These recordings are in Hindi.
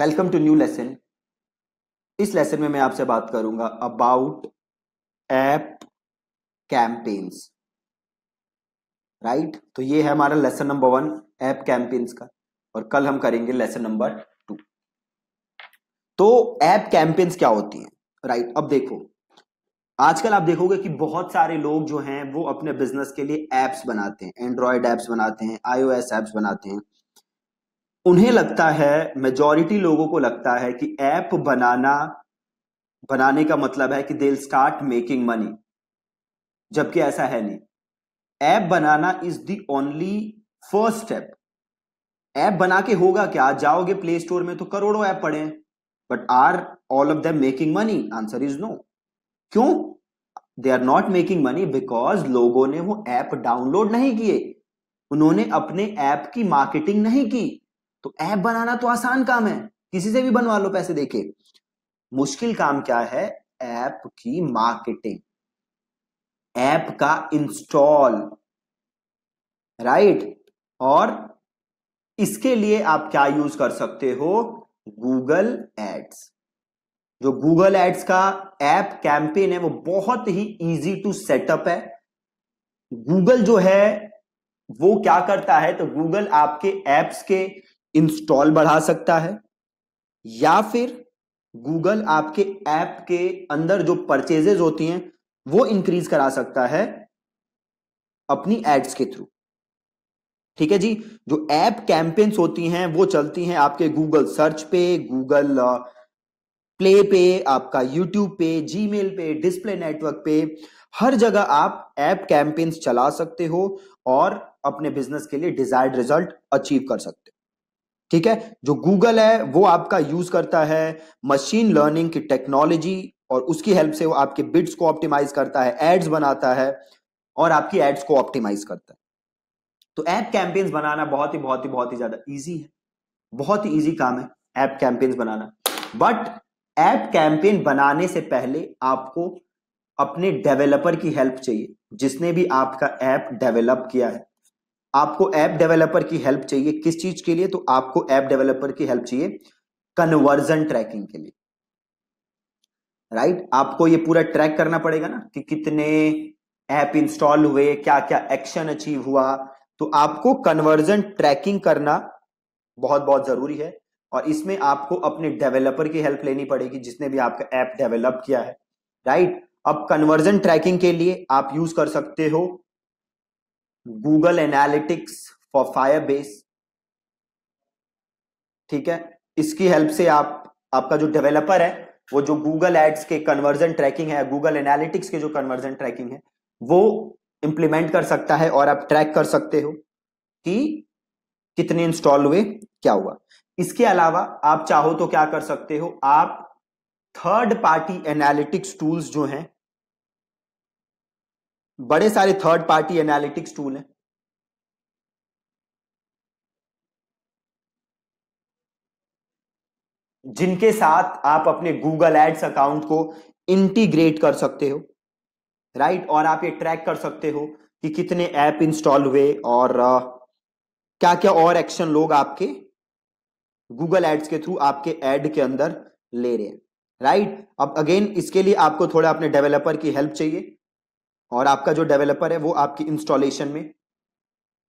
वेलकम टू न्यू लेसन इस लेसन में मैं आपसे बात करूंगा अबाउट ऐप कैंपेन्स राइट तो ये है हमारा lesson number one app campaigns का और कल हम करेंगे लेसन नंबर टू तो ऐप कैंपेन्स क्या होती है राइट right, अब देखो आजकल आप देखोगे कि बहुत सारे लोग जो हैं वो अपने बिजनेस के लिए एप्स बनाते हैं एंड्रॉयड एप्स बनाते हैं आईओएस एप्स बनाते हैं उन्हें लगता है मेजोरिटी लोगों को लगता है कि ऐप बनाना बनाने का मतलब है कि दे स्टार्ट मेकिंग मनी जबकि ऐसा है नहीं ऐप बनाना is the only first step app बना के होगा क्या जाओगे प्ले स्टोर में तो करोड़ों ऐप पड़े but are all of them making money answer is no क्यों they are not making money because लोगों ने वो ऐप डाउनलोड नहीं किए उन्होंने अपने ऐप की मार्केटिंग नहीं की तो ऐप बनाना तो आसान काम है किसी से भी बनवा लो पैसे देके मुश्किल काम क्या है ऐप की मार्केटिंग ऐप का इंस्टॉल राइट और इसके लिए आप क्या यूज कर सकते हो गूगल एड्स जो गूगल एड्स का ऐप कैंपेन है वो बहुत ही इजी टू सेटअप है गूगल जो है वो क्या करता है तो गूगल आपके एप्स के इंस्टॉल बढ़ा सकता है या फिर गूगल आपके ऐप के अंदर जो परचेजेज होती हैं वो इंक्रीज करा सकता है अपनी एड्स के थ्रू ठीक है जी जो ऐप कैंपेन्स होती हैं वो चलती हैं आपके गूगल सर्च पे गूगल प्ले पे आपका यूट्यूब पे मेल पे डिस्प्ले नेटवर्क पे हर जगह आप ऐप कैंपेन्स चला सकते हो और अपने बिजनेस के लिए डिजायर्ड रिजल्ट अचीव कर सकते हो ठीक है जो गूगल है वो आपका यूज करता है मशीन लर्निंग की टेक्नोलॉजी और उसकी हेल्प से वो आपके बिट्स को ऑप्टिमाइज करता है एड्स बनाता है और आपकी एड्स को ऑप्टिमाइज करता है तो ऐप कैंपेन्स बनाना बहुत ही बहुत ही बहुत ही ज्यादा इजी है बहुत ही इजी काम है ऐप कैंपेन्स बनाना बट ऐप कैंपेन बनाने से पहले आपको अपने डेवलपर की हेल्प चाहिए जिसने भी आपका ऐप डेवलप किया है आपको ऐप डेवलपर की हेल्प चाहिए किस चीज के लिए तो आपको ऐप डेवलपर की हेल्प चाहिए कन्वर्जन ट्रैकिंग के लिए राइट right? आपको ये पूरा ट्रैक करना पड़ेगा ना कि कितने ऐप इंस्टॉल हुए क्या क्या एक्शन अचीव हुआ तो आपको कन्वर्जन ट्रैकिंग करना बहुत बहुत जरूरी है और इसमें आपको अपने डेवलपर की हेल्प लेनी पड़ेगी जिसने भी आपका ऐप डेवलप किया है राइट right? अब कन्वर्जन ट्रैकिंग के लिए आप यूज कर सकते हो Google analytics for Firebase ठीक है इसकी हेल्प से आप आपका जो डेवलपर है वो जो गूगल एड्स के कन्वर्जन ट्रैकिंग है गूगल एनालिटिक्स के जो कन्वर्जन ट्रैकिंग है वो इंप्लीमेंट कर सकता है और आप ट्रैक कर सकते हो कि कितने इंस्टॉल हुए क्या हुआ इसके अलावा आप चाहो तो क्या कर सकते हो आप थर्ड पार्टी एनालिटिक्स टूल्स जो हैं बड़े सारे थर्ड पार्टी एनालिटिक्स टूल हैं जिनके साथ आप अपने गूगल एड्स अकाउंट को इंटीग्रेट कर सकते हो राइट और आप ये ट्रैक कर सकते हो कि कितने ऐप इंस्टॉल हुए और क्या क्या और एक्शन लोग आपके गूगल एड्स के थ्रू आपके एड के अंदर ले रहे हैं राइट अब अगेन इसके लिए आपको थोड़ा अपने डेवलपर की हेल्प चाहिए और आपका जो डेवलपर है वो आपकी इंस्टॉलेशन में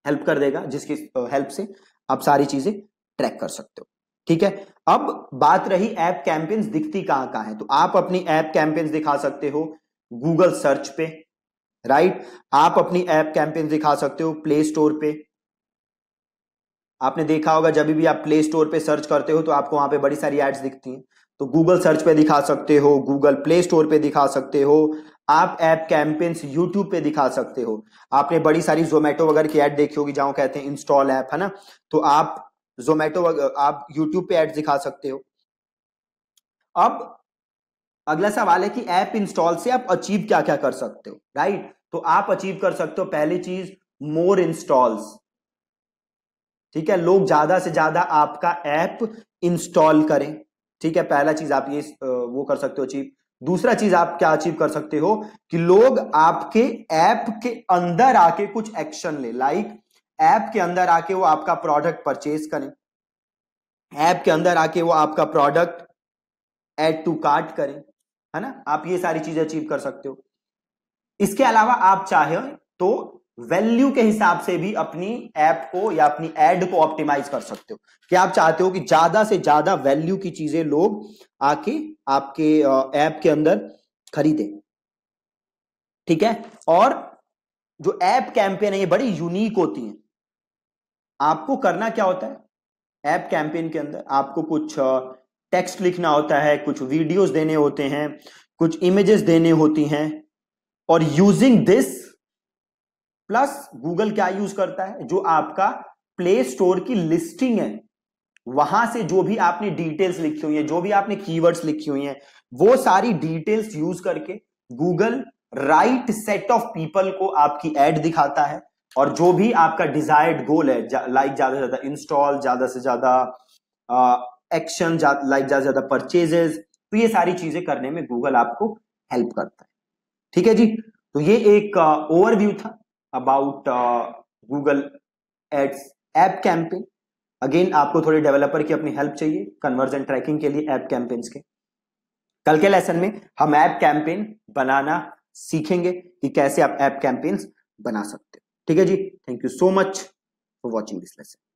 हेल्प कर देगा जिसकी हेल्प से आप सारी चीजें ट्रैक कर सकते हो ठीक है अब बात रही ऐप कैंपेन्स दिखती कहां कहां है तो आप अपनी ऐप कैंपेन्स दिखा सकते हो गूगल सर्च पे राइट आप अपनी ऐप कैंपेन्स दिखा सकते हो प्ले स्टोर पे आपने देखा होगा जब भी आप प्ले स्टोर पे सर्च करते हो तो आपको वहां पे बड़ी सारी एड्स दिखती हैं तो गूगल सर्च पे दिखा सकते हो गूगल प्ले स्टोर पे दिखा सकते हो आप ऐप कैंपेन्स यूट्यूब पे दिखा सकते हो आपने बड़ी सारी जोमेटो वगैरह की ऐड देखी होगी जहां कहते हैं इंस्टॉल ऐप है ना तो आप जोमेटो आप यूट्यूब पे ऐड दिखा सकते हो अब अगला सवाल है कि ऐप इंस्टॉल से आप अचीव क्या क्या कर सकते हो राइट तो आप अचीव कर सकते हो पहली चीज मोर इंस्टॉल्स ठीक है लोग ज्यादा से ज्यादा आपका ऐप इंस्टॉल करें ठीक है पहला चीज आप ये वो कर सकते हो अचीव दूसरा चीज आप क्या अचीव कर सकते हो कि लोग आपके ऐप के अंदर आके कुछ एक्शन ले लाइक ऐप के अंदर आके वो आपका प्रोडक्ट परचेज करें ऐप के अंदर आके वो आपका प्रोडक्ट एड टू कार्ट करें है ना आप ये सारी चीजें अचीव कर सकते हो इसके अलावा आप चाहे तो वैल्यू के हिसाब से भी अपनी ऐप को या अपनी एड को ऑप्टिमाइज कर सकते हो क्या आप चाहते हो कि ज्यादा से ज्यादा वैल्यू की चीजें लोग आके आपके ऐप के अंदर खरीदे ठीक है और जो ऐप कैंपेन है ये बड़ी यूनिक होती है आपको करना क्या होता है ऐप कैंपेन के अंदर आपको कुछ टेक्स्ट लिखना होता है कुछ वीडियोस देने होते हैं कुछ इमेजेस देने होती हैं और यूजिंग दिस प्लस गूगल क्या यूज करता है जो आपका प्ले स्टोर की लिस्टिंग है वहां से जो भी आपने डिटेल्स लिखी हुई है जो भी आपने कीवर्ड्स लिखी हुई है वो सारी डिटेल्स यूज करके Google right set of people को आपकी एड दिखाता है और जो भी आपका डिजायर्ड गोल है लाइक ज्यादा से ज्यादा इंस्टॉल ज्यादा से ज्यादा एक्शन लाइक ज्यादा से ज्यादा परचेजेस तो ये सारी चीजें करने में गूगल आपको हेल्प करता है ठीक है जी तो ये एक ओवरव्यू था about Google ads app campaign again आपको थोड़ी डेवलपर की अपनी हेल्प चाहिए कन्वर्जन ट्रैकिंग के लिए ऐप कैंपेन्स के कल के लेसन में हम ऐप कैंपेन बनाना सीखेंगे कि कैसे आप ऐप कैंपेन्स बना सकते हो ठीक है जी thank you so much for watching this lesson